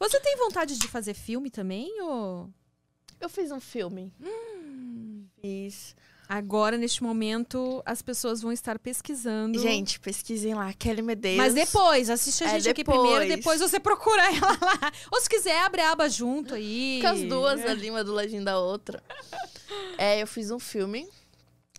Você tem vontade de fazer filme também, ou... Eu fiz um filme. Hum. Fiz. Agora, neste momento, as pessoas vão estar pesquisando. Gente, pesquisem lá, Kelly Medeiros. Mas depois, assiste a é, gente é, aqui primeiro, depois você procura ela lá. Ou se quiser, abre a aba junto aí. Fica as duas é. ali, uma do ladinho da outra. é, eu fiz um filme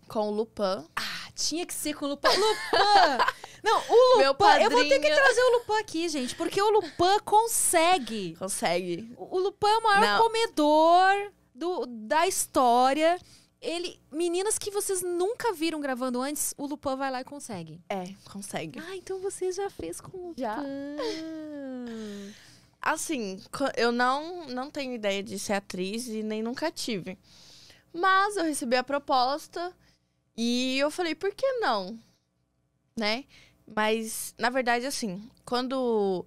com o Lupin. Ah, tinha que ser com o Lupin. Lupin! Não, o Lupan. Eu vou ter que trazer o Lupan aqui, gente, porque o Lupan consegue. Consegue. O Lupan é o maior Não. comedor do, da história. Ele, meninas que vocês nunca viram gravando antes, o Lupan vai lá e consegue. É, consegue. Ah, então você já fez com o Lupin. Já. assim, eu não, não tenho ideia de ser atriz e nem nunca tive. Mas eu recebi a proposta e eu falei, por que não? Né? Mas, na verdade, assim, quando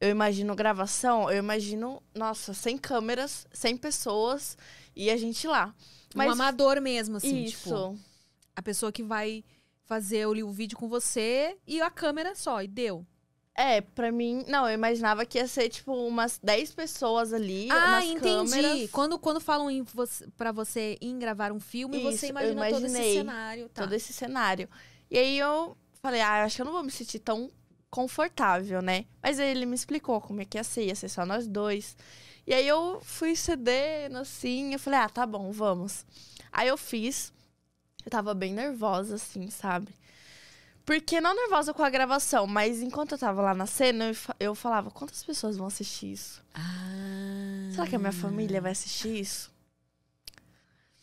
eu imagino gravação, eu imagino, nossa, sem câmeras, sem pessoas e a gente lá. Mas, um amador mesmo, assim, isso. tipo. A pessoa que vai fazer o, o vídeo com você e a câmera só, e deu. É, pra mim, não, eu imaginava que ia ser, tipo, umas 10 pessoas ali. Ah, entendi. Câmeras. Quando, quando falam em você, pra você ir gravar um filme, Isso, você imagina todo esse cenário. Tá. Todo esse cenário. E aí eu falei, ah, acho que eu não vou me sentir tão confortável, né? Mas aí ele me explicou como é que ia ser, ia ser só nós dois. E aí eu fui cedendo, assim, eu falei, ah, tá bom, vamos. Aí eu fiz, eu tava bem nervosa, assim, sabe? Porque não nervosa com a gravação, mas enquanto eu tava lá na cena, eu falava, quantas pessoas vão assistir isso? Ah. Será que a minha família vai assistir isso?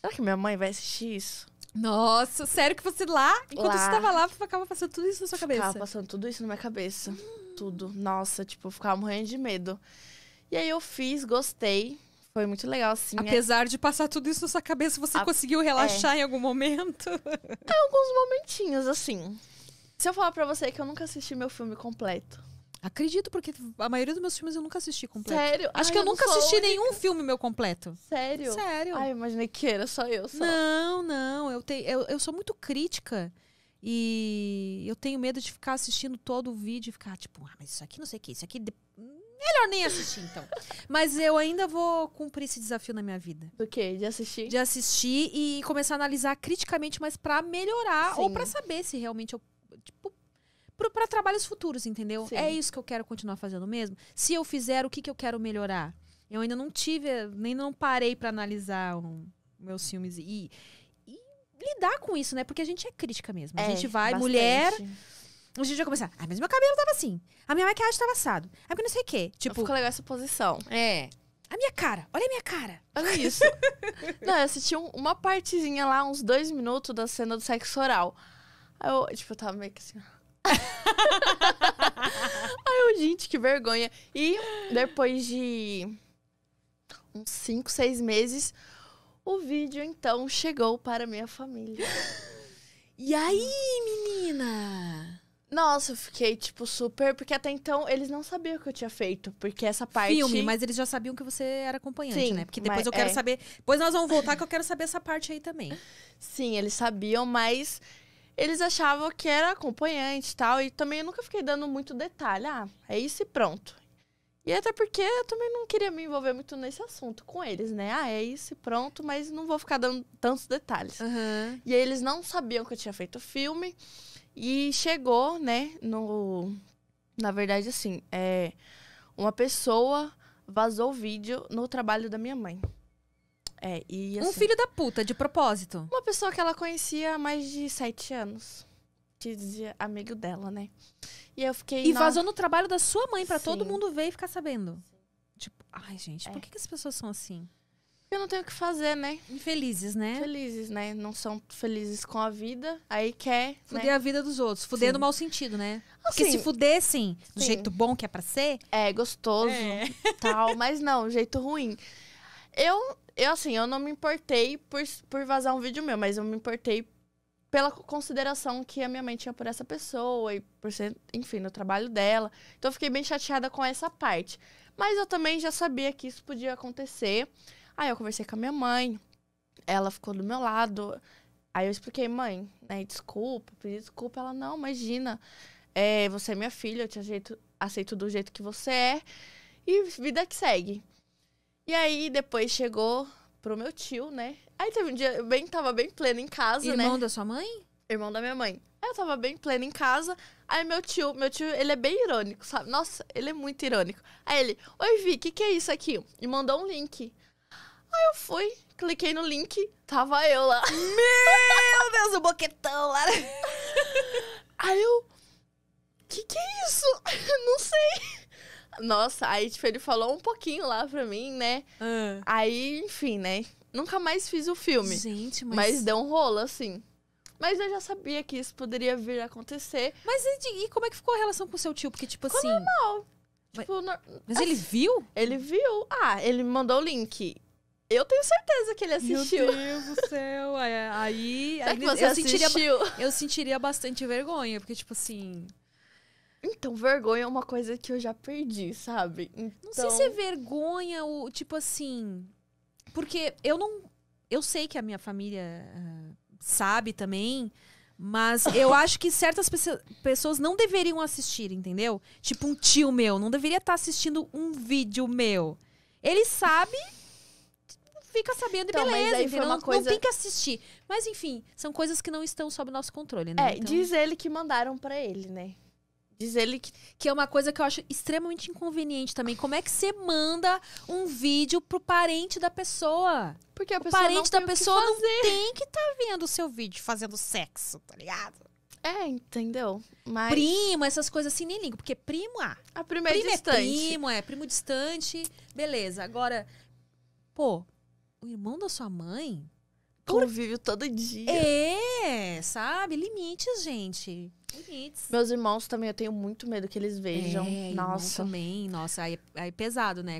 Será que minha mãe vai assistir isso? Nossa, sério que você lá, enquanto lá. você tava lá, ficava passando tudo isso na sua cabeça? Ficava passando tudo isso na minha cabeça. Hum. Tudo. Nossa, tipo, ficava morrendo de medo. E aí eu fiz, gostei. Foi muito legal, assim. É Apesar é... de passar tudo isso na sua cabeça, você A... conseguiu é. relaxar é. em algum momento? É, alguns momentinhos, assim. Se eu falar pra você que eu nunca assisti meu filme completo. Acredito, porque a maioria dos meus filmes eu nunca assisti completo. Sério? Acho Ai, que eu, eu nunca assisti única. nenhum filme meu completo. Sério? Sério. Ai, imaginei que era só eu. Só. Não, não. Eu, te, eu, eu sou muito crítica. E eu tenho medo de ficar assistindo todo o vídeo e ficar tipo, ah, mas isso aqui não sei o que, isso aqui. De... Melhor nem assistir, então. mas eu ainda vou cumprir esse desafio na minha vida. Do quê? De assistir? De assistir e começar a analisar criticamente, mas para melhorar Sim. ou para saber se realmente eu para trabalhos futuros, entendeu? É Sim. É isso que eu quero continuar fazendo mesmo. Se eu fizer, o que, que eu quero melhorar? Eu ainda não tive, nem não parei para analisar um, meus filmes e, e, lidar com isso, né? Porque a gente é crítica mesmo. É, a gente vai, bastante. mulher. A gente vai começar. Ah, mas meu cabelo tava assim. A minha maquiagem tava assado. Ah, porque não sei o quê. Tipo. Ficou legal essa posição. É. A minha cara, olha a minha cara. Olha isso. não, eu assisti um, uma partezinha lá, uns dois minutos da cena do sexo oral. Aí eu, tipo, eu tava meio que assim. Ai, eu, gente, que vergonha. E depois de uns 5, 6 meses, o vídeo então chegou para minha família. E aí, menina? Nossa, eu fiquei, tipo, super. Porque até então eles não sabiam o que eu tinha feito. Porque essa parte. Filme, mas eles já sabiam que você era acompanhante, Sim, né? Porque depois eu quero é... saber. Depois nós vamos voltar que eu quero saber essa parte aí também. Sim, eles sabiam, mas eles achavam que era acompanhante e tal. E também eu nunca fiquei dando muito detalhe. Ah, é isso e pronto. E até porque eu também não queria me envolver muito nesse assunto com eles, né? Ah, é isso e pronto, mas não vou ficar dando tantos detalhes. Uhum. E aí eles não sabiam que eu tinha feito o filme. E chegou, né, no. Na verdade, assim, é. Uma pessoa vazou o vídeo no trabalho da minha mãe. É, e assim, Um filho da puta, de propósito. Uma pessoa que ela conhecia há mais de sete anos. que Dizia amigo dela, né? E eu fiquei. E vazou no trabalho da sua mãe para todo mundo ver e ficar sabendo. Sim. Tipo, ai, gente, é. por que, que as pessoas são assim? Porque não tem o que fazer, né? Infelizes, né? Felizes, né? Não são felizes com a vida, aí quer. Né? Fuder né? a vida dos outros. Fuder sim. no mau sentido, né? Assim, Porque se fudessem do sim. jeito bom que é pra ser. É, gostoso, é. tal. Mas não, jeito ruim. Eu, eu assim, eu não me importei por, por vazar um vídeo meu, mas eu me importei pela consideração que a minha mãe tinha por essa pessoa e por ser, enfim, no trabalho dela. Então eu fiquei bem chateada com essa parte. Mas eu também já sabia que isso podia acontecer. Aí eu conversei com a minha mãe, ela ficou do meu lado. Aí eu expliquei, mãe, né, desculpa, pedi desculpa. Ela, não, imagina, é, você é minha filha, eu te aceito, aceito do jeito que você é. E vida que segue. E aí depois chegou pro meu tio, né? Aí teve um dia, eu bem, tava bem plena em casa, Irmão né? Irmão da sua mãe? Irmão da minha mãe. Aí eu tava bem plena em casa. Aí meu tio, meu tio, ele é bem irônico, sabe? Nossa, ele é muito irônico. Aí ele, oi Vi, o que, que é isso aqui? E mandou um link. Aí eu fui, cliquei no link, tava eu lá. Meu Deus, o boquetão lá. Aí eu, que que é isso? Não sei. Nossa, aí, tipo, ele falou um pouquinho lá pra mim, né? Ah. Aí, enfim, né? Nunca mais fiz o filme. Gente, mas... Mas deu um rolo, assim. Mas eu já sabia que isso poderia vir a acontecer. Mas e, e como é que ficou a relação com seu tio? Porque, tipo assim... normal. Mas, tipo, mas ele viu? Ele viu. Ah, ele me mandou o link. Eu tenho certeza que ele assistiu. Meu Deus do céu. Aí, aí, você eu, Sentiria, eu sentiria bastante vergonha, porque, tipo assim. Então, vergonha é uma coisa que eu já perdi, sabe? Então... Não sei se é então. vergonha ou, tipo assim. Porque eu não. Eu sei que a minha família ah, sabe também, mas eu acho que certas pessoas não deveriam assistir, entendeu? Tipo, um tio meu não deveria estar tá assistindo um vídeo meu. Ele sabe fica sabendo então, e beleza, entendeu? Não, coisa... não, tem que assistir. Mas enfim, são coisas que não estão sob nosso controle, né? É, então... diz ele que mandaram para ele, né? Diz ele que, que é uma coisa que eu acho extremamente inconveniente também. Como é que você manda um vídeo pro parente da pessoa? Porque a pessoa o parente da pessoa não tem que estar tá vendo o seu vídeo fazendo sexo, tá ligado? É, entendeu? Mas... Primo, essas coisas assim, nem ligo. Porque primo, ah... A primeira é primo é distante. É primo, é. Primo distante, beleza. Agora, pô, o irmão da sua mãe... Convívio todo dia. É, sabe? Limites, gente. Bonitos. Meus irmãos também, eu tenho muito medo que eles vejam. É, nossa. Também, nossa, aí, é, aí é pesado, né?